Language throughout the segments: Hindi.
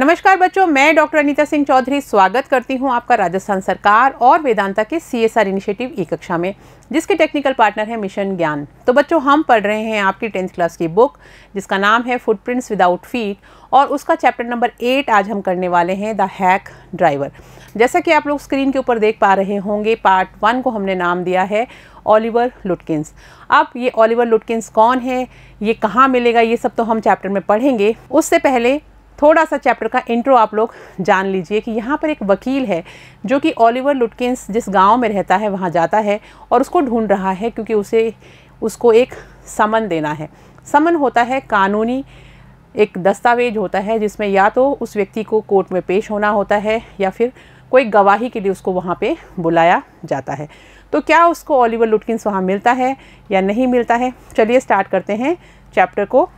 नमस्कार बच्चों मैं डॉक्टर अनीता सिंह चौधरी स्वागत करती हूं आपका राजस्थान सरकार और वेदांता के सीएसआर इनिशिएटिव ई कक्षा में जिसके टेक्निकल पार्टनर है मिशन ज्ञान तो बच्चों हम पढ़ रहे हैं आपकी टेंथ क्लास की बुक जिसका नाम है फुटप्रिंट्स विदाउट फीट और उसका चैप्टर नंबर एट आज हम करने वाले हैं द हैक ड्राइवर जैसा कि आप लोग स्क्रीन के ऊपर देख पा रहे होंगे पार्ट वन को हमने नाम दिया है ओलिवर लुटकिंस अब ये ओलिवर लुटकिंस कौन है ये कहाँ मिलेगा ये सब तो हम चैप्टर में पढ़ेंगे उससे पहले थोड़ा सा चैप्टर का इंट्रो आप लोग जान लीजिए कि यहाँ पर एक वकील है जो कि ओलिवर लुटकिंस जिस गांव में रहता है वहाँ जाता है और उसको ढूंढ रहा है क्योंकि उसे उसको एक समन देना है समन होता है कानूनी एक दस्तावेज होता है जिसमें या तो उस व्यक्ति को कोर्ट में पेश होना होता है या फिर कोई गवाही के लिए उसको वहाँ पर बुलाया जाता है तो क्या उसको ओलिवर लुटकिंस वहाँ मिलता है या नहीं मिलता है चलिए स्टार्ट करते हैं चैप्टर को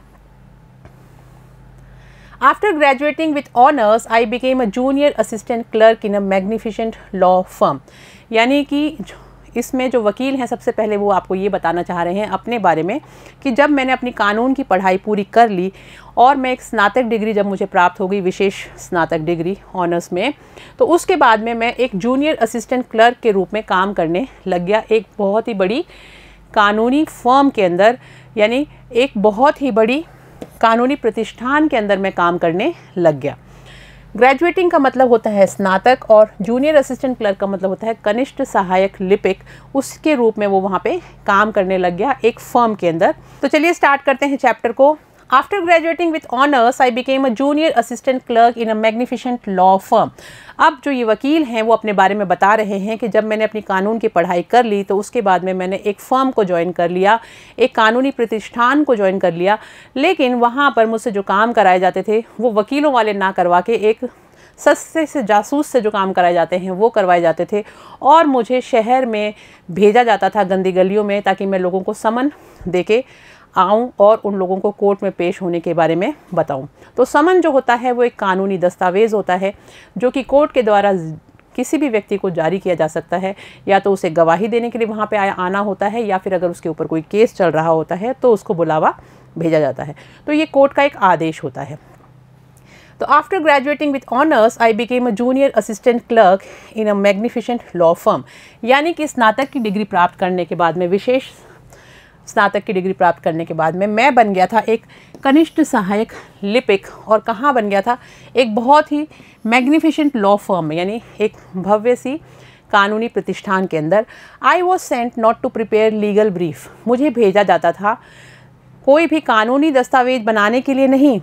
After graduating with honors, I became a junior assistant clerk in a magnificent law firm. यानी कि इसमें जो वकील हैं सबसे पहले वो आपको ये बताना चाह रहे हैं अपने बारे में कि जब मैंने अपनी कानून की पढ़ाई पूरी कर ली और मैं एक स्नातक डिग्री जब मुझे प्राप्त हो गई विशेष स्नातक डिग्री ऑनर्स में तो उसके बाद में मैं एक जूनियर असिस्टेंट क्लर्क के रूप में काम करने लग गया एक बहुत ही बड़ी कानूनी फर्म के अंदर यानी एक बहुत ही बड़ी कानूनी प्रतिष्ठान के अंदर मैं काम करने लग गया ग्रेजुएटिंग का मतलब होता है स्नातक और जूनियर असिस्टेंट क्लर्क का मतलब होता है कनिष्ठ सहायक लिपिक उसके रूप में वो वहाँ पे काम करने लग गया एक फर्म के अंदर तो चलिए स्टार्ट करते हैं चैप्टर को After graduating with honors, I became a junior assistant clerk in a magnificent law firm. अब जो ये वकील हैं वो अपने बारे में बता रहे हैं कि जब मैंने अपनी कानून की पढ़ाई कर ली तो उसके बाद में मैंने एक फर्म को ज्वाइन कर लिया एक कानूनी प्रतिष्ठान को ज्वाइन कर लिया लेकिन वहाँ पर मुझसे जो काम कराए जाते थे वो वकीलों वाले ना करवा के एक सस्ते से जासूस से जो काम कराए जाते हैं वो करवाए जाते थे और मुझे शहर में भेजा जाता था गंदी गलियों में ताकि मैं लोगों को समन दे के आऊँ और उन लोगों को कोर्ट में पेश होने के बारे में बताऊँ तो समन जो होता है वो एक कानूनी दस्तावेज़ होता है जो कि कोर्ट के द्वारा किसी भी व्यक्ति को जारी किया जा सकता है या तो उसे गवाही देने के लिए वहाँ पे आया आना होता है या फिर अगर उसके ऊपर कोई केस चल रहा होता है तो उसको बुलावा भेजा जाता है तो ये कोर्ट का एक आदेश होता है तो after graduating with honours I became a junior assistant clerk in a magnificent law firm यानी कि स्नातक की डिग्री प्राप्त करने के बाद में विशेष स्नातक की डिग्री प्राप्त करने के बाद में मैं बन गया था एक कनिष्ठ सहायक लिपिक और कहाँ बन गया था एक बहुत ही मैग्निफिशेंट लॉ फर्म यानी एक भव्य सी कानूनी प्रतिष्ठान के अंदर I was sent not to prepare legal brief मुझे भेजा जाता था कोई भी कानूनी दस्तावेज बनाने के लिए नहीं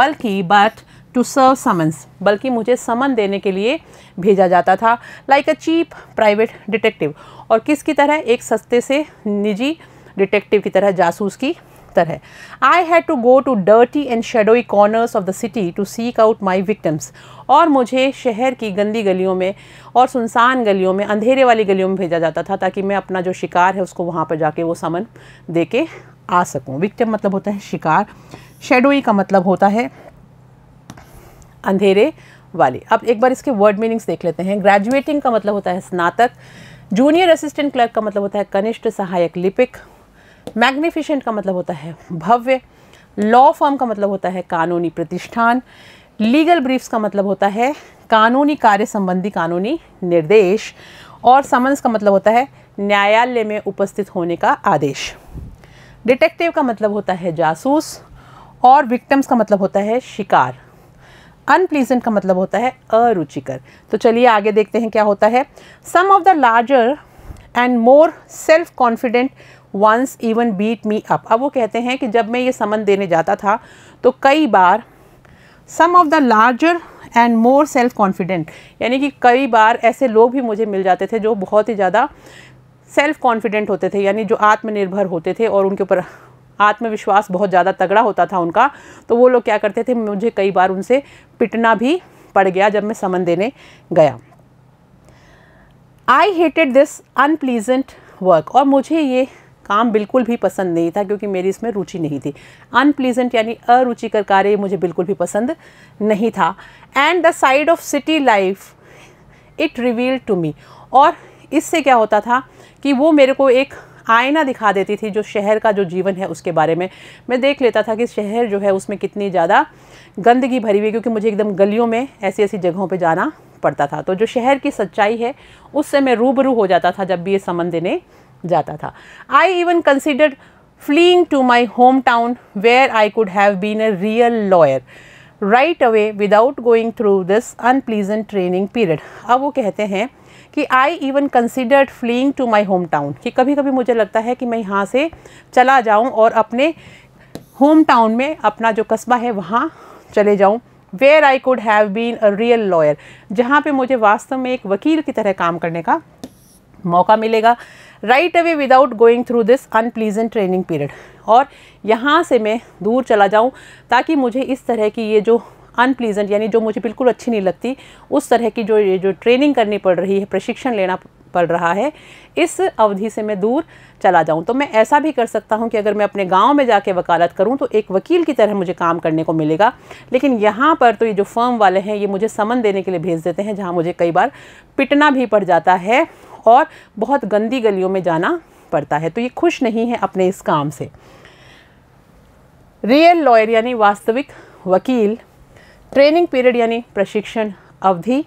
बल्कि बट टू सर्व समन्स बल्कि मुझे समन देने के लिए भेजा जाता था like a cheap private detective और किसकी तरह एक सस्ते से निजी डिटेक्टिव की तरह जासूस की तरह I had to go to dirty and shadowy corners of the city to seek out my victims और मुझे शहर की गंदी गलियों में और सुनसान गलियों में अंधेरे वाली गलियों में भेजा जाता था ताकि मैं अपना जो शिकार है उसको वहाँ पर जाके वो समन दे के आ सकूँ विक्टम मतलब होता है शिकार शेडोई का मतलब होता है अंधेरे वाले अब एक बार इसके वर्ड मीनिंग्स देख लेते हैं ग्रेजुएटिंग का मतलब होता है स्नातक जूनियर असिस्टेंट क्लर्क का मतलब होता है कनिष्ठ सहायक लिपिक मैग्निफिशेंट का मतलब होता है भव्य लॉ फॉर्म का मतलब होता है कानूनी प्रतिष्ठान लीगल ब्रीफ्स का मतलब होता है कानूनी कार्य संबंधी कानूनी निर्देश और समन्स का मतलब होता है न्यायालय में उपस्थित होने का आदेश डिटेक्टिव का मतलब होता है जासूस और विक्टम्स का मतलब होता है शिकार अनप्लीजेंट का मतलब होता है अरुचिकर तो चलिए आगे देखते हैं क्या होता है some of the larger and more self confident once even beat me up अब वो कहते हैं कि जब मैं ये समन देने जाता था तो कई बार some of the larger and more self confident यानी कि कई बार ऐसे लोग भी मुझे मिल जाते थे जो बहुत ही ज़्यादा सेल्फ कॉन्फिडेंट होते थे यानी जो आत्मनिर्भर होते थे और उनके ऊपर आत्मविश्वास बहुत ज़्यादा तगड़ा होता था उनका तो वो लोग क्या करते थे मुझे कई बार उनसे पिटना भी पड़ गया जब मैं समन देने गया I hated this unpleasant work और मुझे ये काम बिल्कुल भी पसंद नहीं था क्योंकि मेरी इसमें रुचि नहीं थी अनप्लीजेंट यानी अरुचिकर कार्य मुझे बिल्कुल भी पसंद नहीं था and the side of city life it reveal to me और इससे क्या होता था कि वो मेरे को एक आईना दिखा देती थी जो शहर का जो जीवन है उसके बारे में मैं देख लेता था कि शहर जो है उसमें कितनी ज़्यादा गंदगी भरी हुई क्योंकि मुझे एकदम गलियों में ऐसी ऐसी जगहों पे जाना पड़ता था तो जो शहर की सच्चाई है उससे मैं रूबरू हो जाता था जब भी ये संबंध देने जाता था I even considered fleeing to my home town where I could have been a real lawyer right away without going through this unpleasant training period अब वो कहते हैं कि I even considered fleeing to my home town कि कभी कभी मुझे लगता है कि मैं यहाँ से चला जाऊँ और अपने होम टाउन में अपना जो कस्बा है वहाँ चले जाऊँ where I could have been a real lawyer जहाँ पर मुझे वास्तव में एक वकील की तरह काम करने का मौका मिलेगा right away without going through this unpleasant training period और यहाँ से मैं दूर चला जाऊँ ताकि मुझे इस तरह की ये जो अनप्लीजेंट यानी जो मुझे बिल्कुल अच्छी नहीं लगती उस तरह की जो ये जो ट्रेनिंग करनी पड़ रही है प्रशिक्षण लेना पड़ रहा है इस अवधि से मैं दूर चला जाऊं तो मैं ऐसा भी कर सकता हूं कि अगर मैं अपने गांव में जाके वकालत करूं तो एक वकील की तरह मुझे काम करने को मिलेगा लेकिन यहाँ पर तो ये जो फर्म वाले हैं ये मुझे समन देने के लिए भेज देते हैं जहाँ मुझे कई बार पिटना भी पड़ जाता है और बहुत गंदी गलियों में जाना पड़ता है तो ये खुश नहीं है अपने इस काम से रियल लॉयर यानी वास्तविक वकील ट्रेनिंग पीरियड यानी प्रशिक्षण अवधि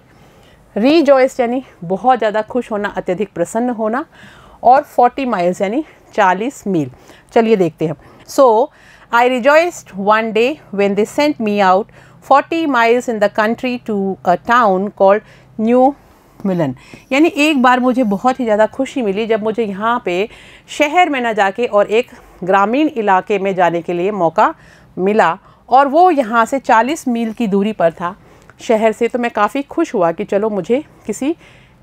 रीजॉयस यानी बहुत ज़्यादा खुश होना अत्यधिक प्रसन्न होना और 40 माइल्स यानी 40 मील चलिए देखते हैं so I rejoiced one day when they sent me out 40 miles in the country to a town called New Milan यानी एक बार मुझे बहुत ही ज़्यादा खुशी मिली जब मुझे यहाँ पे शहर में ना जाके और एक ग्रामीण इलाके में जाने के लिए मौका मिला और वो यहाँ से 40 मील की दूरी पर था शहर से तो मैं काफ़ी खुश हुआ कि चलो मुझे किसी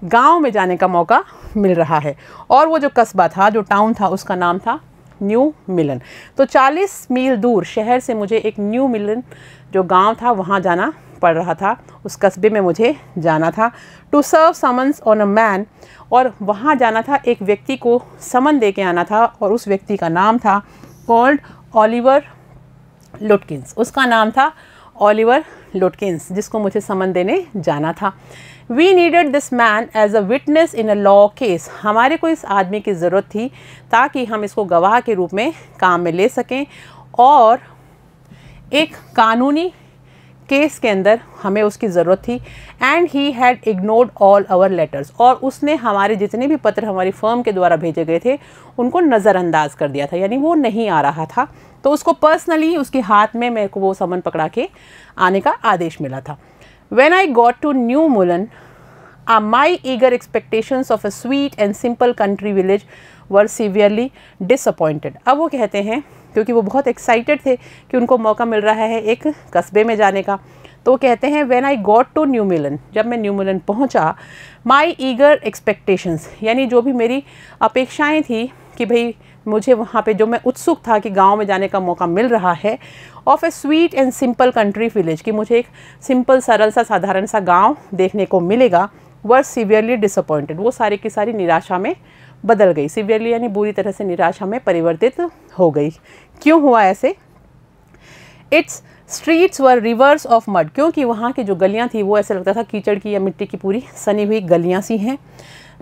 गांव में जाने का मौका मिल रहा है और वो जो कस्बा था जो टाउन था उसका नाम था न्यू मिलन तो 40 मील दूर शहर से मुझे एक न्यू मिलन जो गांव था वहाँ जाना पड़ रहा था उस कस्बे में मुझे जाना था to serve summons on a man और वहाँ जाना था एक व्यक्ति को समन दे के आना था और उस व्यक्ति का नाम था कॉल्ड ओलिवर लुटकिंस उसका नाम था ओलिवर लुटकिंस जिसको मुझे समन देने जाना था we needed this man as a witness in a law case हमारे को इस आदमी की ज़रूरत थी ताकि हम इसको गवाह के रूप में काम में ले सकें और एक कानूनी केस के अंदर हमें उसकी ज़रूरत थी and he had ignored all our letters और उसने हमारे जितने भी पत्र हमारी फर्म के द्वारा भेजे गए थे उनको नज़रअंदाज कर दिया था यानी वो नहीं आ रहा था तो उसको पर्सनली उसके हाथ में मेरे को वो समन पकड़ा के आने का आदेश मिला था when I got to New Mullen ah my eager expectations of a sweet and simple country village were severely disappointed अब वो कहते हैं क्योंकि वो बहुत एक्साइटेड थे कि उनको मौका मिल रहा है एक कस्बे में जाने का तो वो कहते हैं when I got to New Mullen जब मैं न्यू मिलन पहुँचा माई ईगर एक्सपेक्टेशंस यानी जो भी मेरी अपेक्षाएँ थी कि भाई मुझे वहाँ पे जो मैं उत्सुक था कि गांव में जाने का मौका मिल रहा है of a sweet and simple country village कि मुझे एक सिंपल सरल सा साधारण सा गांव देखने को मिलेगा वर सीवियरली डिसअपॉइंटेड वो सारी की सारी निराशा में बदल गई सीवियरली यानी बुरी तरह से निराशा में परिवर्तित हो गई क्यों हुआ ऐसे its streets were rivers of mud क्योंकि वहाँ की जो गलियाँ थी वो ऐसे लगता था कीचड़ की या मिट्टी की पूरी सनी हुई गलियाँ सी हैं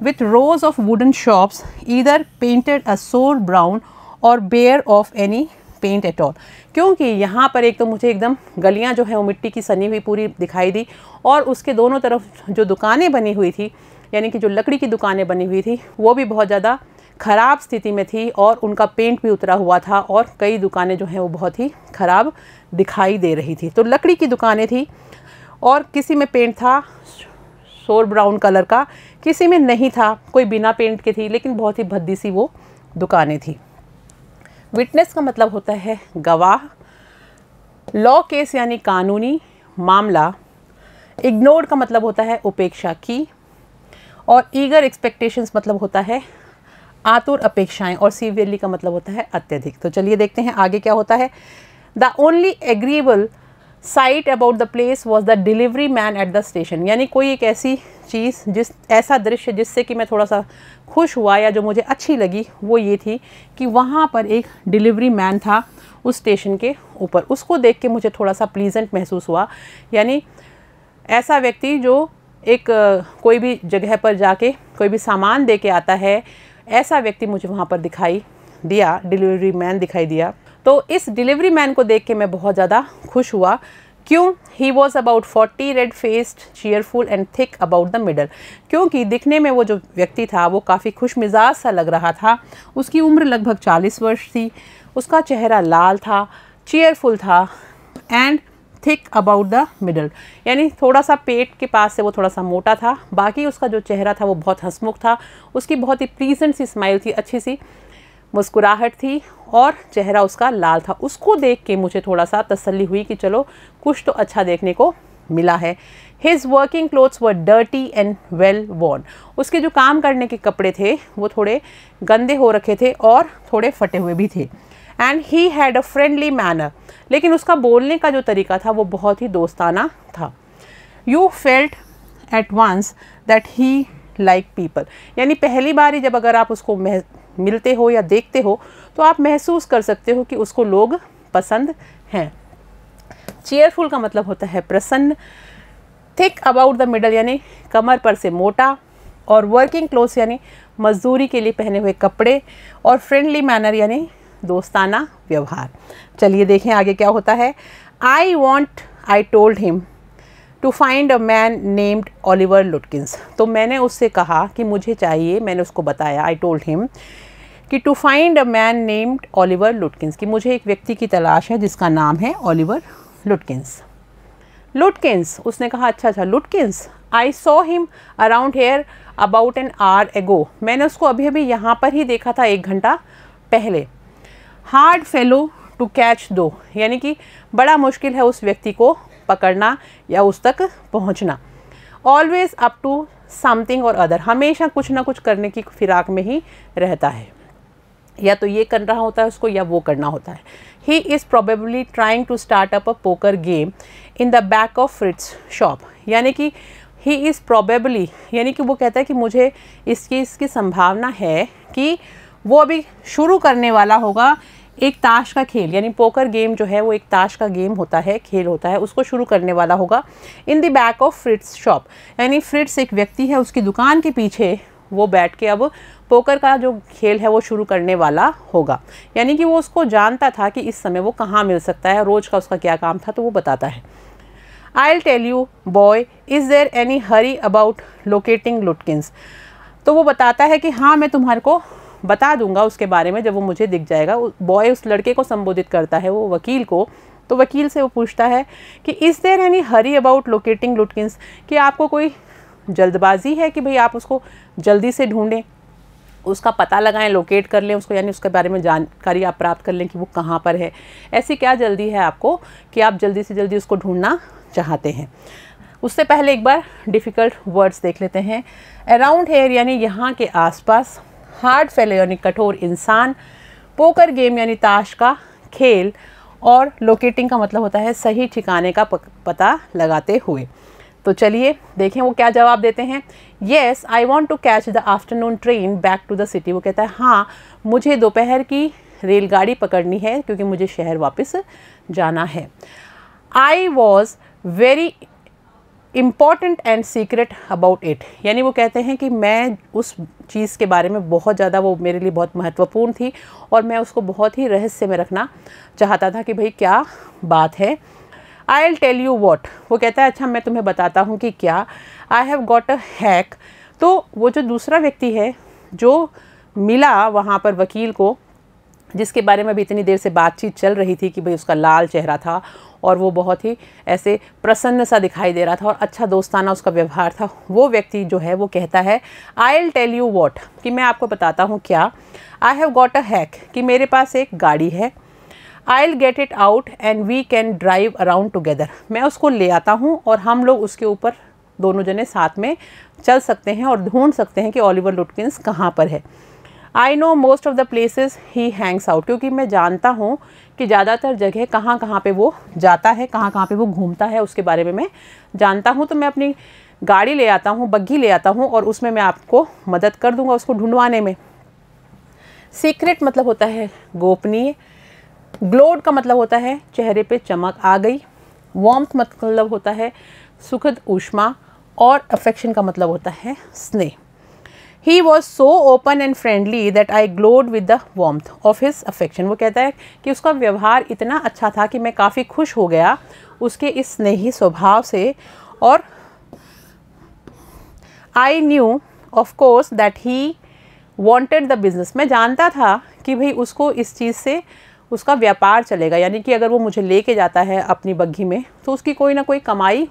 with rows of wooden shops इधर पेंटेड अ सोर ब्राउन और bare of any paint at all क्योंकि यहाँ पर एक तो मुझे एकदम गलियाँ जो है वो मिट्टी की सनी हुई पूरी दिखाई दी और उसके दोनों तरफ जो दुकानें बनी हुई थी यानी कि जो लकड़ी की दुकानें बनी हुई थी वो भी बहुत ज़्यादा ख़राब स्थिति में थी और उनका पेंट भी उतरा हुआ था और कई दुकानें जो हैं वो बहुत ही ख़राब दिखाई दे रही थी तो लकड़ी की दुकानें थी और किसी में पेंट था शोर ब्राउन कलर का किसी में नहीं था कोई बिना पेंट के थी लेकिन बहुत ही भद्दी सी वो दुकानें थी विटनेस का मतलब होता है गवाह लॉ केस यानी कानूनी मामला इग्नोर का मतलब होता है उपेक्षा की और ईगर एक्सपेक्टेशंस मतलब होता है आतुर अपेक्षाएं और सीवियरली का मतलब होता है अत्यधिक तो चलिए देखते हैं आगे क्या होता है the only agreeable sight about the place was the delivery man at the station यानी कोई एक ऐसी चीज़ जिस ऐसा दृश्य जिससे कि मैं थोड़ा सा खुश हुआ या जो मुझे अच्छी लगी वो ये थी कि वहाँ पर एक डिलीवरी मैन था उस स्टेशन के ऊपर उसको देख के मुझे थोड़ा सा प्लीजेंट महसूस हुआ यानी ऐसा व्यक्ति जो एक कोई भी जगह पर जाके कोई भी सामान दे के आता है ऐसा व्यक्ति मुझे वहाँ पर दिखाई दिया डिलीवरी मैन दिखाई दिया तो इस डिलीवरी मैन को देख के मैं बहुत ज़्यादा खुश हुआ क्यों he was about forty red faced cheerful and thick about the middle क्योंकि दिखने में वो जो व्यक्ति था वो काफ़ी खुश मिजाज सा लग रहा था उसकी उम्र लगभग चालीस वर्ष थी उसका चेहरा लाल था चेयरफुल था and thick about the middle यानी थोड़ा सा पेट के पास से वो थोड़ा सा मोटा था बाकी उसका जो चेहरा था वो बहुत हंसमुख था उसकी बहुत ही प्लीजेंट सी स्माइल थी अच्छी सी मुस्कुराहट थी और चेहरा उसका लाल था उसको देख के मुझे थोड़ा सा तसल्ली हुई कि चलो कुछ तो अच्छा देखने को मिला है his working clothes were dirty and well worn उसके जो काम करने के कपड़े थे वो थोड़े गंदे हो रखे थे और थोड़े फटे हुए भी थे and he had a friendly manner लेकिन उसका बोलने का जो तरीका था वो बहुत ही दोस्ताना था you felt at once that he like people यानी पहली बार ही जब अगर आप उसको मिलते हो या देखते हो तो आप महसूस कर सकते हो कि उसको लोग पसंद हैं चेयरफुल का मतलब होता है प्रसन्न थिक अबाउट द मिडल यानी कमर पर से मोटा और वर्किंग क्लोथ यानी मजदूरी के लिए पहने हुए कपड़े और फ्रेंडली मैनर यानी दोस्ताना व्यवहार चलिए देखें आगे क्या होता है I want I told him to find a man named Oliver Lutkins तो मैंने उससे कहा कि मुझे चाहिए मैंने उसको बताया आई टोल्ड हिम कि to find a man named Oliver Lutkins कि मुझे एक व्यक्ति की तलाश है जिसका नाम है ओलिवर लुटकिंस लुटकिंस उसने कहा अच्छा अच्छा Lutkins I saw him around here about an hour ago मैंने उसको अभी अभी यहाँ पर ही देखा था एक घंटा पहले हार्ड फेलो टू कैच दो यानी कि बड़ा मुश्किल है उस व्यक्ति को पकड़ना या उस तक पहुंचना always up to something or other हमेशा कुछ ना कुछ करने की फिराक में ही रहता है या तो ये कर रहा होता है उसको या वो करना होता है he is probably trying to start up a poker game in the back of Fritz's shop यानी कि ही इज़ प्रोबेबली यानी कि वो कहता है कि मुझे इस चीज़ की संभावना है कि वो अभी शुरू करने वाला होगा एक ताश का खेल यानी पोकर गेम जो है वो एक ताश का गेम होता है खेल होता है उसको शुरू करने वाला होगा in the back of Fritz's shop यानी फ्रिट्स एक व्यक्ति है उसकी दुकान के पीछे वो बैठ के अब पोकर का जो खेल है वो शुरू करने वाला होगा यानी कि वो उसको जानता था कि इस समय वो कहाँ मिल सकता है रोज़ का उसका क्या काम था तो वो बताता है I tell you boy is there any hurry about locating Lutkins तो वो बताता है कि हाँ मैं तुम्हारे को बता दूंगा उसके बारे में जब वो मुझे दिख जाएगा बॉय उस लड़के को संबोधित करता है वो वकील को तो वकील से वो पूछता है कि is there any hurry about locating Lutkins कि आपको कोई जल्दबाजी है कि भाई आप उसको जल्दी से ढूंढें उसका पता लगाएं लोकेट कर लें उसको यानी उसके बारे में जानकारी आप प्राप्त कर लें कि वो कहाँ पर है ऐसी क्या जल्दी है आपको कि आप जल्दी से जल्दी उसको ढूंढना चाहते हैं उससे पहले एक बार डिफ़िकल्ट वर्ड्स देख लेते हैं अराउंड हेयर यानी यहाँ के आसपास हार्ड फेलो यानी कठोर इंसान पोकर गेम यानी ताश का खेल और लोकेटिंग का मतलब होता है सही ठिकाने का पता लगाते हुए तो चलिए देखें वो क्या जवाब देते हैं yes I want to catch the afternoon train back to the city वो कहता है हाँ मुझे दोपहर की रेलगाड़ी पकड़नी है क्योंकि मुझे शहर वापस जाना है I was very important and secret about it यानी वो कहते हैं कि मैं उस चीज़ के बारे में बहुत ज़्यादा वो मेरे लिए बहुत महत्वपूर्ण थी और मैं उसको बहुत ही रहस्य में रखना चाहता था कि भाई क्या बात है I'll tell you what वो कहता है अच्छा मैं तुम्हें बताता हूँ कि क्या I have got a hack तो वो जो दूसरा व्यक्ति है जो मिला वहाँ पर वकील को जिसके बारे में भी इतनी देर से बातचीत चल रही थी कि भाई उसका लाल चेहरा था और वो बहुत ही ऐसे प्रसन्न सा दिखाई दे रहा था और अच्छा दोस्ताना उसका व्यवहार था वो व्यक्ति जो है वो कहता है I'll tell you what कि मैं आपको बताता हूँ क्या I have got a hack कि मेरे पास एक गाड़ी है I'll get it out and we can drive around together मैं उसको ले आता हूँ और हम लोग उसके ऊपर दोनों जने साथ में चल सकते हैं और ढूंढ सकते हैं कि ऑलिवर लुटकिंस कहाँ पर है I know most of the places he hangs out क्योंकि मैं जानता हूँ कि ज़्यादातर जगह कहाँ कहाँ पे वो जाता है कहाँ कहाँ पे वो घूमता है उसके बारे में मैं जानता हूँ तो मैं अपनी गाड़ी ले आता हूँ बग्घी ले आता हूँ और उसमें मैं आपको मदद कर दूँगा उसको ढूंढवाने में सीक्रेट मतलब होता है गोपनीय ग्लोड का मतलब होता है चेहरे पे चमक आ गई वॉम्थ मतलब होता है सुखद ऊष्मा और अफेक्शन का मतलब होता है स्नेह he was so open and friendly that I glowed with the warmth of his affection वो कहता है कि उसका व्यवहार इतना अच्छा था कि मैं काफ़ी खुश हो गया उसके इस स्नेही स्वभाव से और I knew of course course that he wanted the business मैं जानता था कि भाई उसको इस चीज़ से उसका व्यापार चलेगा यानी कि अगर वो मुझे लेके जाता है अपनी बग्घी में तो उसकी कोई ना कोई कमाई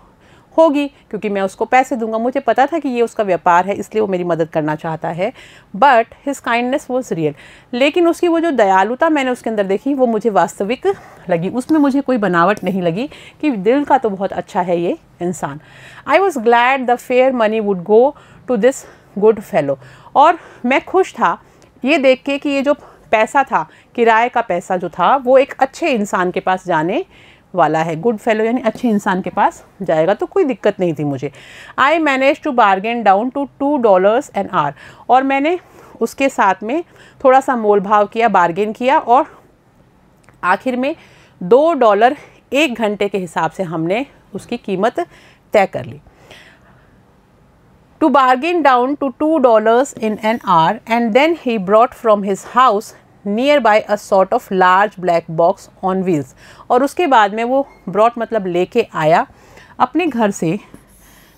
होगी क्योंकि मैं उसको पैसे दूंगा मुझे पता था कि ये उसका व्यापार है इसलिए वो मेरी मदद करना चाहता है but his kindness was real लेकिन उसकी वो जो दयालुता मैंने उसके अंदर देखी वो मुझे वास्तविक लगी उसमें मुझे कोई बनावट नहीं लगी कि दिल का तो बहुत अच्छा है ये इंसान I was glad the fare money would go to this good fellow और मैं खुश था ये देख के कि ये जो पैसा था किराए का पैसा जो था वो एक अच्छे इंसान के पास जाने वाला है गुड फेलो यानी अच्छे इंसान के पास जाएगा तो कोई दिक्कत नहीं थी मुझे I manage to bargain down to two dollars an hour और मैंने उसके साथ में थोड़ा सा मोल भाव किया बार्गेन किया और आखिर में दो डॉलर एक घंटे के हिसाब से हमने उसकी कीमत तय कर ली to bargain down to two dollars in an hour and then he brought from his house near by a sort of large black box on wheels और उसके बाद में वो ब्रॉड मतलब लेके आया अपने घर से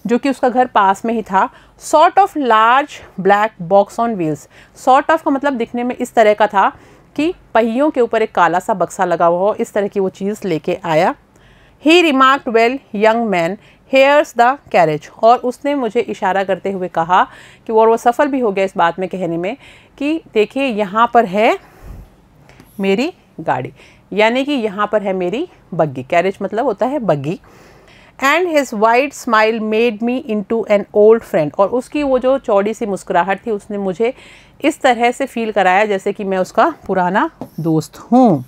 जो कि उसका घर पास में ही था sort of large black box on wheels sort of का मतलब दिखने में इस तरह का था कि पहियों के ऊपर एक काला सा बक्सा लगा हुआ हो इस तरह की वो चीज़ लेके आया he remark well young man here's the carriage और उसने मुझे इशारा करते हुए कहा कि और वो सफल भी हो गया इस बात में कहने में कि देखिए यहाँ पर है मेरी गाड़ी यानी कि यहाँ पर है मेरी बग्गी कैरेज मतलब होता है बग्गी and his white smile made me to an old friend और उसकी वो जो चौड़ी सी मुस्कुराहट थी उसने मुझे इस तरह से फील कराया जैसे कि मैं उसका पुराना दोस्त हूँ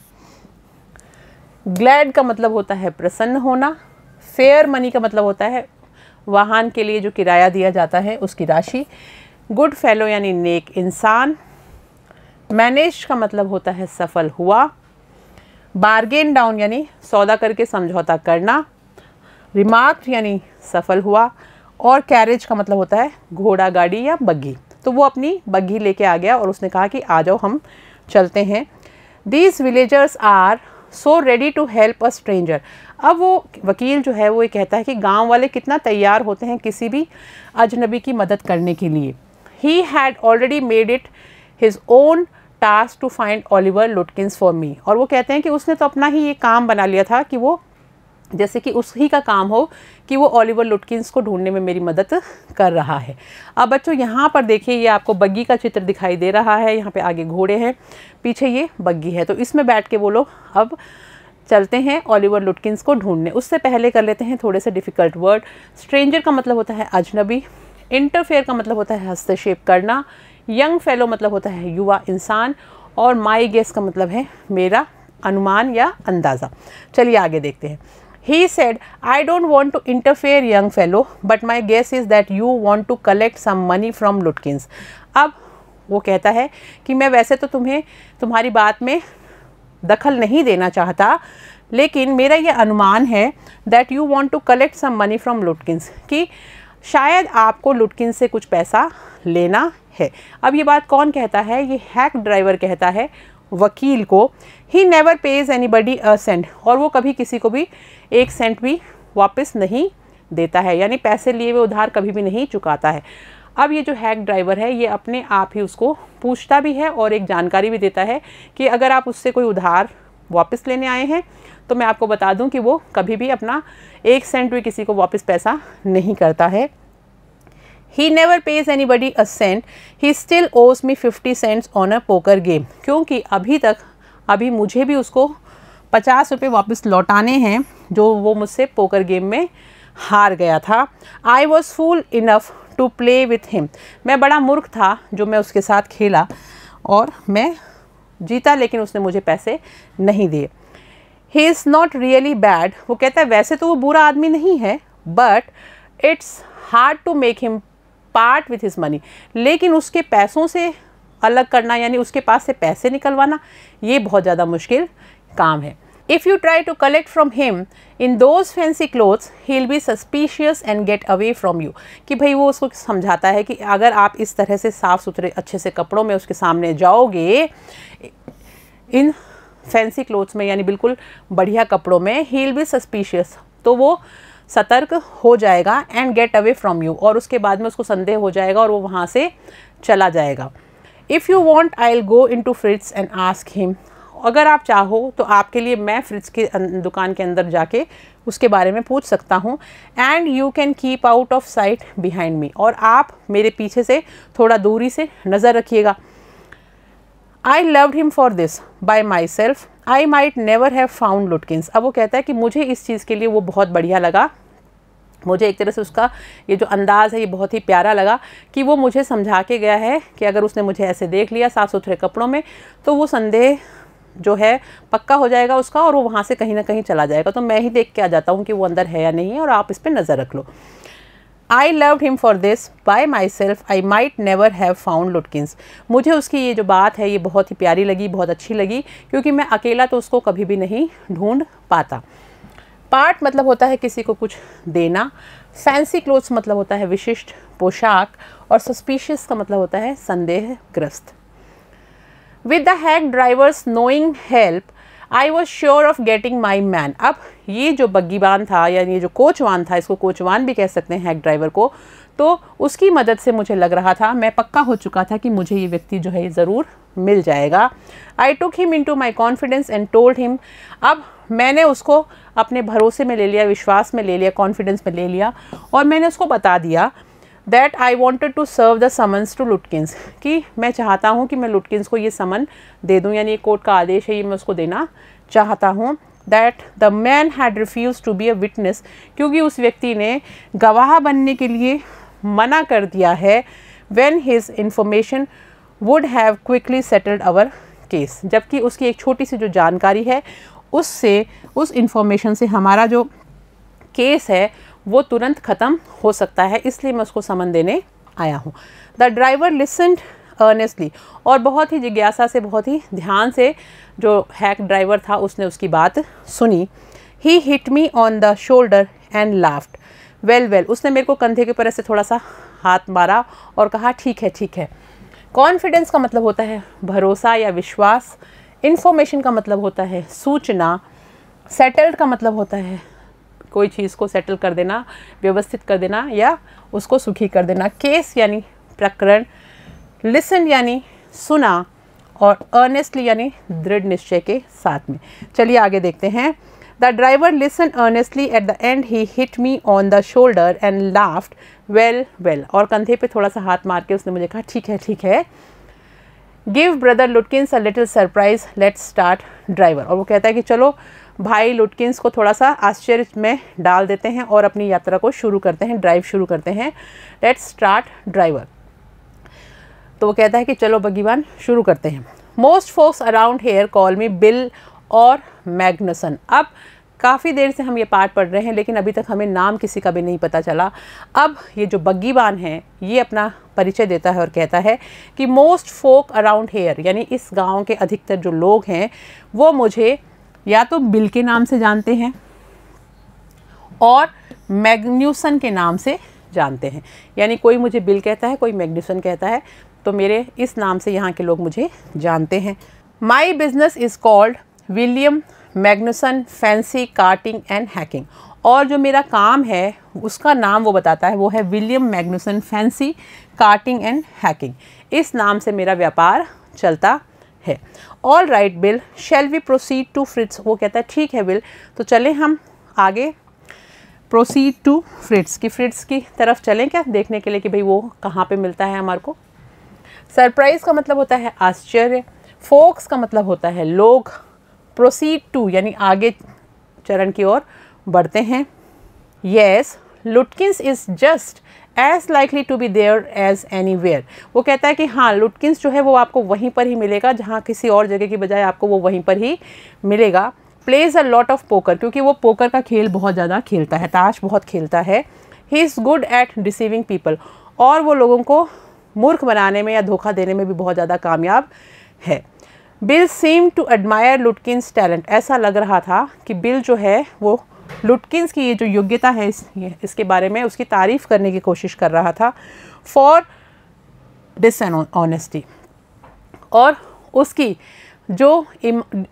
ग्लैड का मतलब होता है प्रसन्न होना फेयर मनी का मतलब होता है वाहन के लिए जो किराया दिया जाता है उसकी राशि गुड फेलो यानी नेक इंसान मैनेज का मतलब होता है सफल हुआ बारगेन डाउन यानी सौदा करके समझौता करना रिमार्क यानी सफल हुआ और कैरेज का मतलब होता है घोड़ा गाड़ी या बग्घी तो वो अपनी बग्घी लेके आ गया और उसने कहा कि आ जाओ हम चलते हैं these villagers are so ready to help a stranger अब वो वकील जो है वो ये कहता है कि गांव वाले कितना तैयार होते हैं किसी भी अजनबी की मदद करने के लिए he had already made it his own task to find Oliver Lutkins for me और वो कहते हैं कि उसने तो अपना ही ये काम बना लिया था कि वो जैसे कि ही का काम हो कि वो ओलिवर लुटकिंस को ढूंढने में मेरी मदद कर रहा है अब बच्चों यहाँ पर देखिए ये आपको बग्गी का चित्र दिखाई दे रहा है यहाँ पे आगे घोड़े हैं पीछे ये बग्गी है तो इसमें बैठ के वो लोग अब चलते हैं ओलिवर लुटकिंस को ढूंढने उससे पहले कर लेते हैं थोड़े से डिफ़िकल्ट वर्ड स्ट्रेंजर का मतलब होता है अजनबी इंटरफेयर का मतलब होता है हस्तक्षेप करना यंग फेलो मतलब होता है युवा इंसान और माई गेस का मतलब है मेरा अनुमान या अंदाज़ा चलिए आगे देखते हैं he said i don't want to interfere young fellow but my guess is that you want to collect some money from lutkins अब वो कहता है कि मैं वैसे तो तुम्हें तुम्हारी बात में दखल नहीं देना चाहता लेकिन मेरा ये अनुमान है that you want to collect some money from Lutkins कि शायद आपको लुटकिन से कुछ पैसा लेना है अब ये बात कौन कहता है ये हैक ड्राइवर कहता है वकील को he never pays anybody a cent और वो कभी किसी को भी एक सेंट भी वापस नहीं देता है यानी पैसे लिए हुए उधार कभी भी नहीं चुकाता है अब ये जो हैक ड्राइवर है ये अपने आप ही उसको पूछता भी है और एक जानकारी भी देता है कि अगर आप उससे कोई उधार वापस लेने आए हैं तो मैं आपको बता दूं कि वो कभी भी अपना एक सेंट भी किसी को वापस पैसा नहीं करता है he never pays anybody a cent he still owes me fifty cents on a poker game क्योंकि अभी तक अभी मुझे भी उसको पचास रुपये वापस लौटाने हैं जो वो मुझसे पोकर गेम में हार गया था I was fool enough to play with him मैं बड़ा मूर्ख था जो मैं उसके साथ खेला और मैं जीता लेकिन उसने मुझे पैसे नहीं दिए he is not really bad वो कहता है वैसे तो वो बुरा आदमी नहीं है but it's hard to make him part with his money लेकिन उसके पैसों से अलग करना यानी उसके पास से पैसे निकलवाना ये बहुत ज़्यादा मुश्किल काम है if you try to collect from him in those fancy clothes he be suspicious and get away from you कि भाई वो उसको समझाता है कि अगर आप इस तरह से साफ़ सुथरे अच्छे से कपड़ों में उसके सामने जाओगे इन फैंसी क्लोथ्स में यानी बिल्कुल बढ़िया कपड़ों में ही बी सस्पिशियस तो वो सतर्क हो जाएगा and get away from you और उसके बाद में उसको संदेह हो जाएगा और वो वहाँ से चला जाएगा if you want I'll go into Fritz's and ask him अगर आप चाहो तो आपके लिए मैं फ्रिज के अं-, दुकान के अंदर जाके उसके बारे में पूछ सकता हूँ and you can keep out of sight behind me और आप मेरे पीछे से थोड़ा दूरी से नज़र रखिएगा I love him for this by myself I might never have found Lutkins अब वो कहता है कि मुझे इस चीज़ के लिए वो बहुत बढ़िया लगा मुझे एक तरह से उसका ये जो अंदाज़ है ये बहुत ही प्यारा लगा कि वो मुझे समझा के गया है कि अगर उसने मुझे ऐसे देख लिया साफ़ सुथरे कपड़ों में तो वो संदेह जो है पक्का हो जाएगा उसका और वो वहाँ से कहीं ना कहीं चला जाएगा तो मैं ही देख के आ जाता हूँ कि वो अंदर है या नहीं है और आप इस पर नज़र रख लो I love him for this by myself I might never have found Lutkins मुझे उसकी ये जो बात है ये बहुत ही प्यारी लगी बहुत अच्छी लगी क्योंकि मैं अकेला तो उसको कभी भी नहीं ढूंढ पाता पार्ट मतलब होता है किसी को कुछ देना फैंसी क्लोथ्स मतलब होता है विशिष्ट पोशाक और सस्पिशियस का मतलब होता है संदेहग्रस्त with the hack driver's knowing help I was sure of getting my man अब ये जो बग्गीबान था या ये जो कोचवान था इसको कोचवान भी कह सकते हैं हैक ड्राइवर को तो उसकी मदद से मुझे लग रहा था मैं पक्का हो चुका था कि मुझे ये व्यक्ति जो है ज़रूर मिल जाएगा I took him into my confidence and told him अब मैंने उसको अपने भरोसे में ले लिया विश्वास में ले लिया कॉन्फिडेंस में ले लिया और मैंने उसको बता दिया that I wanted to serve the summons to Lutkins कि मैं चाहता हूँ कि मैं लुटकिंस को ये समन दे दूँ यानी ये कोर्ट का आदेश है ये मैं उसको देना चाहता हूँ that the man had refuse to be a witness क्योंकि उस व्यक्ति ने गवाह बनने के लिए मना कर दिया है when his information would have quickly settled our case जबकि उसकी एक छोटी सी जो जानकारी है उससे उस इंफॉर्मेशन से हमारा जो केस है वो तुरंत ख़त्म हो सकता है इसलिए मैं उसको समन देने आया हूँ द ड्राइवर लिसन अर्नेस्टली और बहुत ही जिज्ञासा से बहुत ही ध्यान से जो हैक ड्राइवर था उसने उसकी बात सुनी he hit me on the shoulder and laughed well well उसने मेरे को कंधे के ऊपर ऐसे थोड़ा सा हाथ मारा और कहा ठीक है ठीक है कॉन्फिडेंस का मतलब होता है भरोसा या विश्वास इन्फॉर्मेशन का मतलब होता है सूचना सेटल्ड का मतलब होता है कोई चीज़ को सेटल कर देना व्यवस्थित कर देना या उसको सुखी कर देना केस यानी प्रकरण लिसन यानी सुना और अर्नेस्टली यानी दृढ़ निश्चय के साथ में चलिए आगे देखते हैं the driver listen earnestly at the end he hit me on the shoulder and laughed well well और कंधे पे थोड़ा सा हाथ मार के उसने मुझे कहा ठीक है ठीक है give brother Lutkin a little surprise let's start driver और वो कहता है कि चलो भाई लुटकिंस को थोड़ा सा आश्चर्य में डाल देते हैं और अपनी यात्रा को शुरू करते हैं ड्राइव शुरू करते हैं लेट स्टार्ट ड्राइवर तो वो कहता है कि चलो बगीवान शुरू करते हैं most folks around here call me Bill और मैग्नसन अब काफ़ी देर से हम ये पार्ट पढ़ रहे हैं लेकिन अभी तक हमें नाम किसी का भी नहीं पता चला अब ये जो बग्गीवान है ये अपना परिचय देता है और कहता है कि मोस्ट फोक अराउंड हेयर यानी इस गांव के अधिकतर जो लोग हैं वो मुझे या तो बिल के नाम से जानते हैं और मैग्न्यूसन के नाम से जानते हैं यानी कोई मुझे बिल कहता है कोई मैग्न्यूसन कहता है तो मेरे इस नाम से यहाँ के लोग मुझे जानते हैं my business is called William Magnuson fancy carting and hacking और जो मेरा काम है उसका नाम वो बताता है वो है William Magnuson fancy carting and hacking इस नाम से मेरा व्यापार चलता है all right Bill shall we proceed to Fritz वो कहता है ठीक है बिल तो चलें हम आगे प्रोसीड टू फ्रिट्स की फ्रिट्स की तरफ चलें क्या देखने के लिए कि भाई वो कहाँ पे मिलता है हमारे को सरप्राइज़ का मतलब होता है आश्चर्य फोक्स का मतलब होता है लोग प्रोसीड टू यानी आगे चरण की ओर बढ़ते हैं yes Lutkins is just as likely to be there as anywhere वो कहता है कि हाँ लुटकिंस जो है वो आपको वहीं पर ही मिलेगा जहाँ किसी और जगह की बजाय आपको वो वहीं पर ही मिलेगा plays a lot of poker क्योंकि वो पोकर का खेल बहुत ज़्यादा खेलता है ताश बहुत खेलता है he is good at deceiving people और वो लोगों को मूर्ख बनाने में या धोखा देने में भी बहुत ज़्यादा कामयाब है Bill seem to admire Lutkins talent ऐसा लग रहा था कि बिल जो है वो लुटकिंस की ये जो योग्यता है इस, इसके बारे में उसकी तारीफ़ करने की कोशिश कर रहा था फॉर डिस ऑनेस्टी और उसकी जो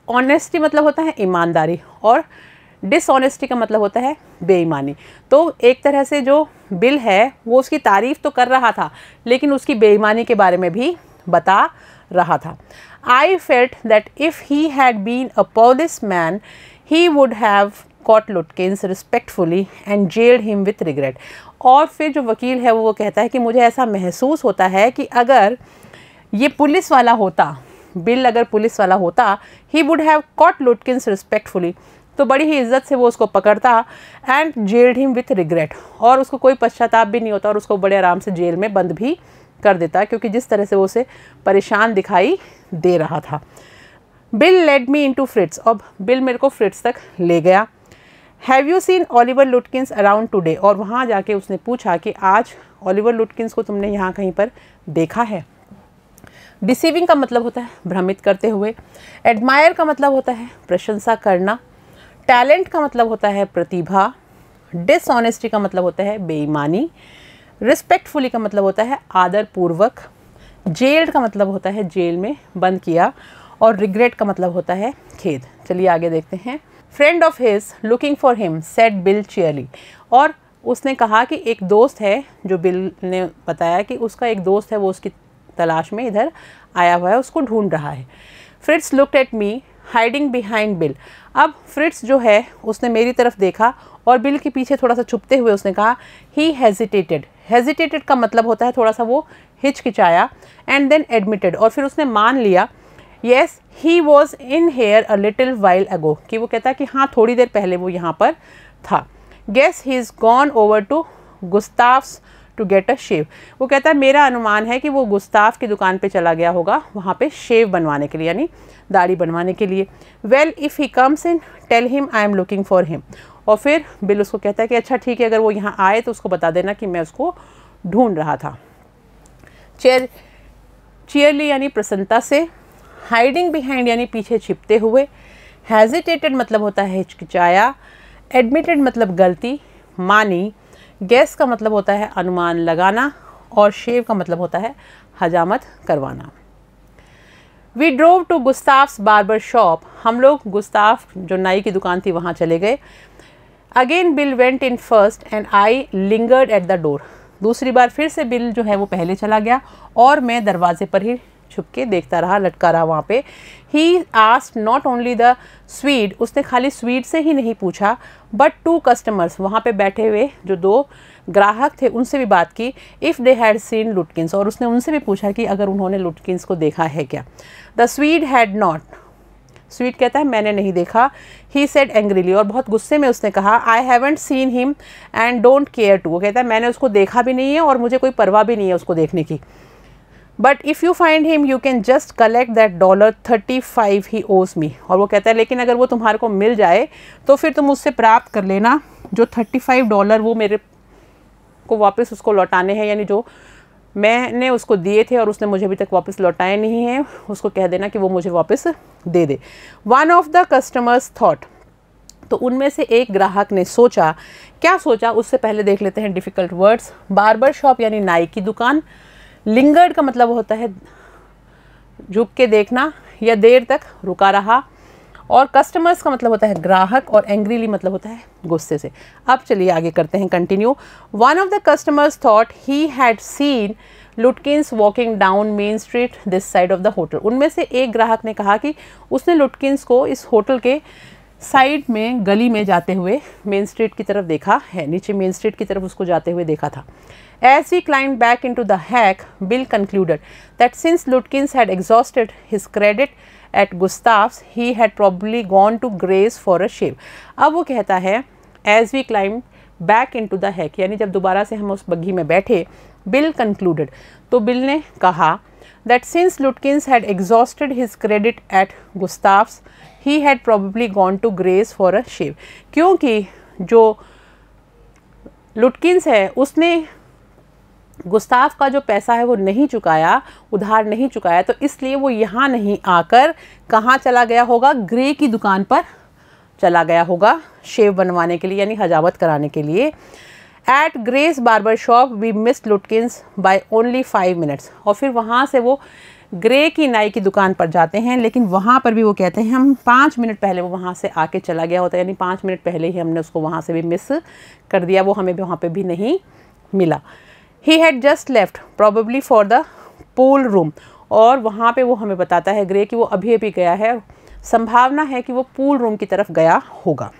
ऑनेस्टी मतलब होता है ईमानदारी और डिसऑनेस्टी का मतलब होता है बेईमानी तो एक तरह से जो बिल है वो उसकी तारीफ़ तो कर रहा था लेकिन उसकी बेईमानी के बारे में भी बता रहा था I felt that if he had been a policeman he would have caught Lutkins respectfully and jailed him with regret और फिर जो वकील है वो कहता है कि मुझे ऐसा महसूस होता है कि अगर ये पुलिस वाला होता बिल अगर पुलिस वाला होता he would have caught Lutkins respectfully तो बड़ी ही इज्जत से वो उसको पकड़ता and jailed him with regret और उसको कोई पश्चाताप भी नहीं होता और उसको बड़े आराम से जेल में बंद भी कर देता क्योंकि जिस तरह से वो उसे परेशान दिखाई दे रहा था Bill led me into Fritz अब बिल मेरे को फ्रिट्स तक ले गया have you seen Oliver Lutkins around today और वहाँ जाके उसने पूछा कि आज ऑलिवर लुटकिंस को तुमने यहाँ कहीं पर देखा है डिसीविंग का मतलब होता है भ्रमित करते हुए एडमायर का मतलब होता है प्रशंसा करना टैलेंट का मतलब होता है प्रतिभा डिसऑनेस्टी का मतलब होता है बेईमानी रिस्पेक्टफुली का मतलब होता है आदरपूर्वक जेल्ड का मतलब होता है जेल में बंद किया और रिग्रेट का मतलब होता है खेद चलिए आगे देखते हैं friend of his looking for him said Bill cheerily और उसने कहा कि एक दोस्त है जो बिल ने बताया कि उसका एक दोस्त है वो उसकी तलाश में इधर आया हुआ है उसको ढूंढ रहा है Fritz looked at me hiding behind Bill अब फ्रिट्स जो है उसने मेरी तरफ देखा और बिल के पीछे थोड़ा सा छुपते हुए उसने कहा ही हेजिटेटेड हेजिटेटेड का मतलब होता है थोड़ा सा वो हिचकिचाया एंड देन एडमिटेड और फिर उसने मान लिया yes he was in here a little while ago कि वो कहता है कि हाँ थोड़ी देर पहले वो यहाँ पर था guess he is gone over to Gustaf's to get a shave वो कहता है मेरा अनुमान है कि वो गुस्ताफ की दुकान पे चला गया होगा वहाँ पे शेव बनवाने के लिए यानी दाढ़ी बनवाने के लिए well if he comes in tell him I am looking for him और फिर बिल उसको कहता है कि अच्छा ठीक है अगर वो यहाँ आए तो उसको बता देना कि मैं उसको ढूंढ रहा था चेयर चेयरली यानी प्रसन्नता से हाइडिंग बिहाइंड यानी पीछे छिपते हुए हेजिटेटेड मतलब होता है हिचकिचाया एडमिटेड मतलब गलती मानी गैस का मतलब होता है अनुमान लगाना और शेव का मतलब होता है हजामत करवाना we drove to Gustaf's barber shop हम लोग गुस्ताफ जो नाई की दुकान थी वहाँ चले गए again Bill went in first and I lingered at the door दूसरी बार फिर से बिल जो है वो पहले चला गया और मैं दरवाजे पर ही छुप के देखता रहा लटका रहा वहाँ पे he asked not only the Swede उसने खाली स्वीट से ही नहीं पूछा बट टू कस्टमर्स वहाँ पे बैठे हुए जो दो ग्राहक थे उनसे भी बात की if they had seen Lutkins और उसने उनसे भी पूछा कि अगर उन्होंने लुटकिंस को देखा है क्या the Swede had not Swede कहता है मैंने नहीं देखा ही सेड एंग्रीली और बहुत गुस्से में उसने कहा I haven't seen him and don't care to वो कहता है मैंने उसको देखा भी नहीं है और मुझे कोई परवाह भी नहीं है उसको देखने की but if you find him you can just collect that dollar thirty five he owes me और वो कहता है लेकिन अगर वो तुम्हारे को मिल जाए तो फिर तुम उससे प्राप्त कर लेना जो थर्टी फाइव डॉलर वो मेरे को वापस उसको लौटाने हैं यानी जो मैंने उसको दिए थे और उसने मुझे अभी तक वापस लौटाए नहीं हैं उसको कह देना कि वो मुझे वापस दे दे one of the customers thought तो उनमें से एक ग्राहक ने सोचा क्या सोचा उससे पहले देख लेते हैं डिफ़िकल्ट वर्ड्स बार्बर शॉप यानी नाई की दुकान लिंगर्ड का मतलब होता है झुक के देखना या देर तक रुका रहा और कस्टमर्स का मतलब होता है ग्राहक और एंग्रीली मतलब होता है गुस्से से अब चलिए आगे करते हैं continue one of the customers thought he had seen Lutkins walking down Main Street this side of the hotel उनमें से एक ग्राहक ने कहा कि उसने लुटकिंस को इस होटल के साइड में गली में जाते हुए मेन स्ट्रीट की तरफ देखा है नीचे मेन स्ट्रीट की तरफ उसको जाते हुए देखा था as we climbed back into the hack Bill concluded that since Lutkins had exhausted his credit at Gustaf's he had probably gone to Gray's for a shave अब वो कहता है as we climbed back into the hack यानी जब दोबारा से हम उस बग्घी में बैठे बिल कंक्लूडेड तो बिल ने कहा that since Lutkins had exhausted his credit at Gustaf's he had probably gone to Gray's for a shave क्योंकि जो लुटकिंस है उसने गुस्ताफ का जो पैसा है वो नहीं चुकाया उधार नहीं चुकाया तो इसलिए वो यहाँ नहीं आकर कहाँ चला गया होगा ग्रे की दुकान पर चला गया होगा शेव बनवाने के लिए यानी हजावत कराने के लिए at Gray's barber shop we missed Lutkins by only five minutes और फिर वहाँ से वो ग्रे की नाई की दुकान पर जाते हैं लेकिन वहाँ पर भी वो कहते हैं हम पाँच मिनट पहले वो वहाँ से आके चला गया होता है यानी पाँच मिनट पहले ही हमने उसको वहाँ से भी मिस कर दिया वो हमें भी वहाँ पर भी नहीं मिला he had just left probably for the pool room और वहाँ पर वो हमें बताता है ग्रे कि वो अभी अभी गया है संभावना है कि वो पूल रूम की तरफ गया होगा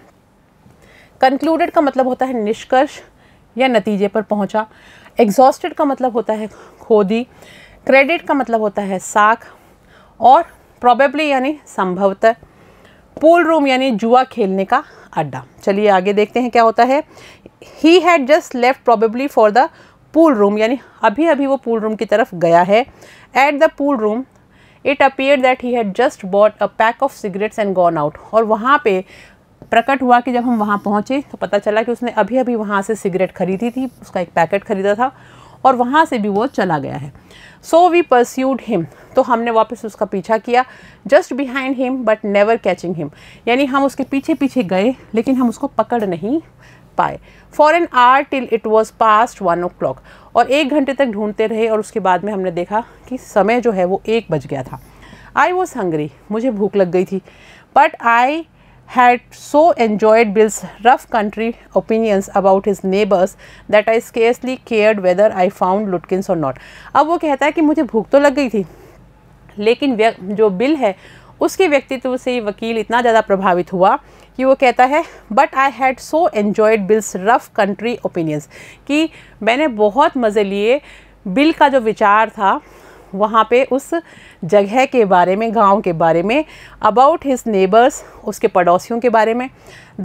कंक्लूडेड का मतलब होता है निष्कर्ष या नतीजे पर पहुँचा एग्जॉस्टेड का मतलब होता है खोदी क्रेडिट का मतलब होता है साख और प्रॉबेबली यानी संभवतः पूल रूम यानी जुआ खेलने का अड्डा चलिए आगे देखते हैं क्या होता है he had just left probably for the pool room यानी अभी अभी वो पूल रूम की तरफ गया है at the pool room it appeared that he had just bought a pack of cigarettes and gone out और वहाँ पे प्रकट हुआ कि जब हम वहाँ पहुँचे तो पता चला कि उसने अभी अभी वहाँ से सिगरेट खरीदी थी उसका एक पैकेट खरीदा था और वहाँ से भी वो चला गया है सो वी परस्यूड हिम तो हमने वापस उसका पीछा किया just behind him but never catching him यानी हम उसके पीछे पीछे गए लेकिन हम उसको पकड़ नहीं पाए for an hour till it was past one o'clock और एक घंटे तक ढूंढते रहे और उसके बाद में हमने देखा कि समय जो है वो एक बज गया था आई वॉज हंग्री मुझे भूख लग गई थी but I had so enjoyed Bill's rough country opinions about his neighbors that I scarcely cared whether I found Lutkins or not. अब वो कहता है कि मुझे भूख तो लग गई थी लेकिन जो बिल है उसके व्यक्तित्व से वकील इतना ज़्यादा प्रभावित हुआ कि वो कहता है but I had so enjoyed Bill's rough country opinions कि मैंने बहुत मज़े लिए बिल का जो विचार था वहाँ पे उस जगह के बारे में गांव के बारे में अबाउट हिज नेबर्स उसके पड़ोसियों के बारे में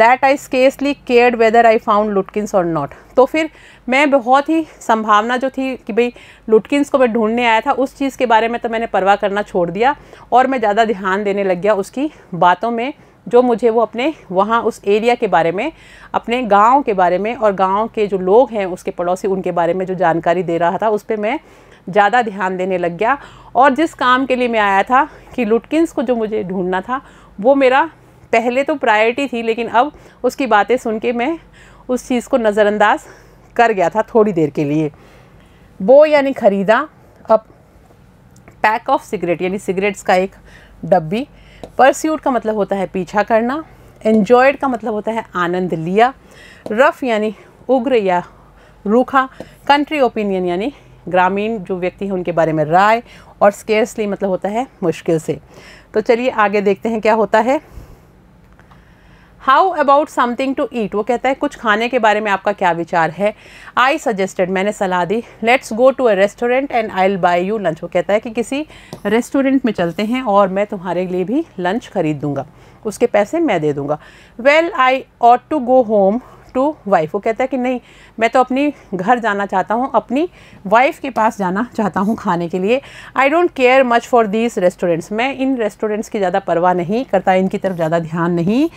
that I scarcely cared whether I found Lutkins or not तो फिर मैं बहुत ही संभावना जो थी कि भाई लुटकिंस को मैं ढूंढने आया था उस चीज़ के बारे में तो मैंने परवाह करना छोड़ दिया और मैं ज़्यादा ध्यान देने लग गया उसकी बातों में जो मुझे वो अपने वहाँ उस एरिया के बारे में अपने गांव के बारे में और गांव के जो लोग हैं उसके पड़ोसी उनके बारे में जो जानकारी दे रहा था उस पर मैं ज़्यादा ध्यान देने लग गया और जिस काम के लिए मैं आया था कि लुटकिंस को जो मुझे ढूंढना था वो मेरा पहले तो प्रायोरिटी थी लेकिन अब उसकी बातें सुन के मैं उस चीज़ को नज़रअंदाज कर गया था थोड़ी देर के लिए वो यानी ख़रीदा अब पैक ऑफ सिगरेट यानी सिगरेट्स का एक डब्बी परस्यूट का मतलब होता है पीछा करना एन्जॉयड का मतलब होता है आनंद लिया रफ़ यानी उग्र या रूखा कंट्री ओपिनियन यानी ग्रामीण जो व्यक्ति हैं उनके बारे में राय और स्केर्सली मतलब होता है मुश्किल से तो चलिए आगे देखते हैं क्या होता है how about something to eat वो कहता है कुछ खाने के बारे में आपका क्या विचार है आई सजेस्टेड मैंने सलाह दी let's go to a restaurant and I buy you lunch वो कहता है कि किसी रेस्टोरेंट में चलते हैं और मैं तुम्हारे लिए भी लंच खरीद दूंगा उसके पैसे मैं दे दूंगा well I ought to go home to wife वो कहता है कि नहीं मैं तो अपनी घर जाना चाहता हूँ अपनी वाइफ़ के पास जाना चाहता हूँ खाने के लिए I don't care much for these restaurants मैं इन रेस्टोरेंट्स की ज़्यादा परवाह नहीं करता इनकी तरफ ज़्यादा ध्यान नहीं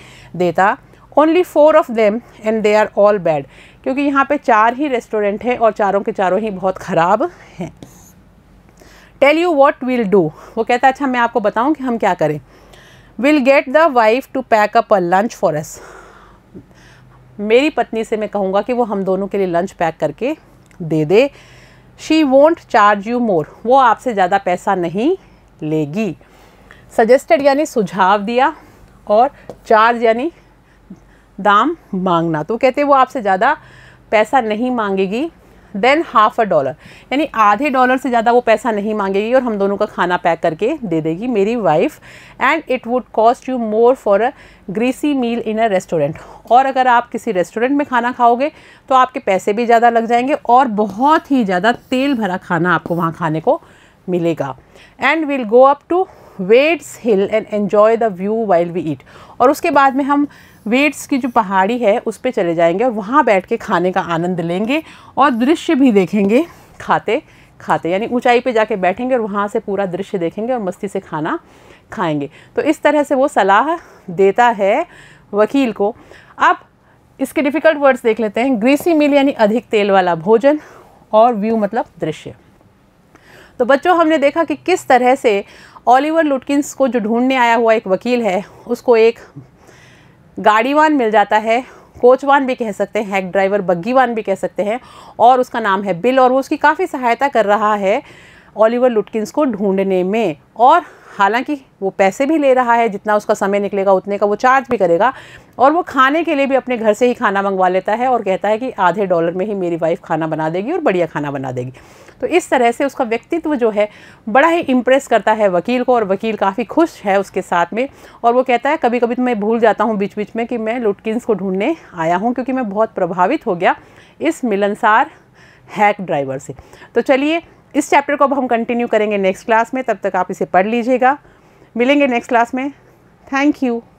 देता only four of them and they are all bad क्योंकि यहाँ पे चार ही रेस्टोरेंट हैं और चारों के चारों ही बहुत ख़राब हैं tell you what will do वो कहता है अच्छा मैं आपको बताऊँ कि हम क्या करें will get the wife to pack up a lunch for us मेरी पत्नी से मैं कहूँगा कि वो हम दोनों के लिए लंच पैक करके दे दे she won't charge you more वो आपसे ज़्यादा पैसा नहीं लेगी सजेस्टेड यानी सुझाव दिया और चार्ज यानी दाम मांगना तो कहते वो आपसे ज़्यादा पैसा नहीं मांगेगी देन हाफ अ डॉलर यानी आधे डॉलर से ज़्यादा वो पैसा नहीं मांगेगी और हम दोनों का खाना पैक करके दे देगी मेरी wife and it would cost you more for a greasy meal in a restaurant और अगर आप किसी रेस्टोरेंट में खाना खाओगे तो आपके पैसे भी ज़्यादा लग जाएंगे और बहुत ही ज़्यादा तेल भरा खाना आपको वहाँ खाने को मिलेगा and will go up to Wade's hill and enjoy the view while we eat और उसके बाद में हम वेट्स की जो पहाड़ी है उस पर चले जाएंगे और वहाँ बैठ के खाने का आनंद लेंगे और दृश्य भी देखेंगे खाते खाते यानी ऊंचाई पे जाके बैठेंगे और वहाँ से पूरा दृश्य देखेंगे और मस्ती से खाना खाएंगे तो इस तरह से वो सलाह देता है वकील को अब इसके डिफ़िकल्ट वर्ड्स देख लेते हैं ग्रीसी मील यानी अधिक तेल वाला भोजन और व्यू मतलब दृश्य तो बच्चों हमने देखा कि किस तरह से ओलिवर लुटकिंस को जो ढूंढने आया हुआ एक वकील है उसको एक गाड़ीवान मिल जाता है कोचवान भी कह सकते हैं हैक ड्राइवर बग्गीवान भी कह सकते हैं और उसका नाम है बिल और वो उसकी काफ़ी सहायता कर रहा है ओलिवर लुटकिंस को ढूंढने में और हालांकि वो पैसे भी ले रहा है जितना उसका समय निकलेगा उतने का वो चार्ज भी करेगा और वो खाने के लिए भी अपने घर से ही खाना मंगवा लेता है और कहता है कि आधे डॉलर में ही मेरी वाइफ खाना बना देगी और बढ़िया खाना बना देगी तो इस तरह से उसका व्यक्तित्व जो है बड़ा ही इम्प्रेस करता है वकील को और वकील काफ़ी खुश है उसके साथ में और वो कहता है कभी कभी तो मैं भूल जाता हूँ बीच बीच में कि मैं लुटकिंस को ढूंढने आया हूँ क्योंकि मैं बहुत प्रभावित हो गया इस मिलनसार हैक ड्राइवर से तो चलिए इस चैप्टर को अब हम कंटिन्यू करेंगे नेक्स्ट क्लास में तब तक आप इसे पढ़ लीजिएगा मिलेंगे नेक्स्ट क्लास में थैंक यू